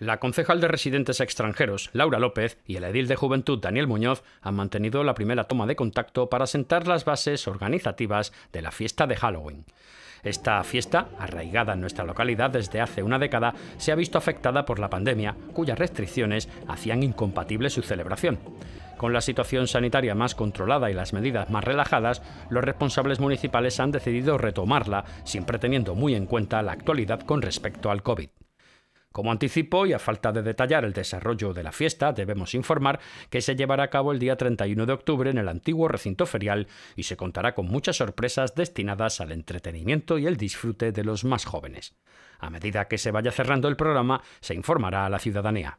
La concejal de residentes extranjeros, Laura López, y el edil de juventud, Daniel Muñoz, han mantenido la primera toma de contacto para sentar las bases organizativas de la fiesta de Halloween. Esta fiesta, arraigada en nuestra localidad desde hace una década, se ha visto afectada por la pandemia, cuyas restricciones hacían incompatible su celebración. Con la situación sanitaria más controlada y las medidas más relajadas, los responsables municipales han decidido retomarla, siempre teniendo muy en cuenta la actualidad con respecto al COVID. Como anticipo y a falta de detallar el desarrollo de la fiesta, debemos informar que se llevará a cabo el día 31 de octubre en el antiguo recinto ferial y se contará con muchas sorpresas destinadas al entretenimiento y el disfrute de los más jóvenes. A medida que se vaya cerrando el programa, se informará a la ciudadanía.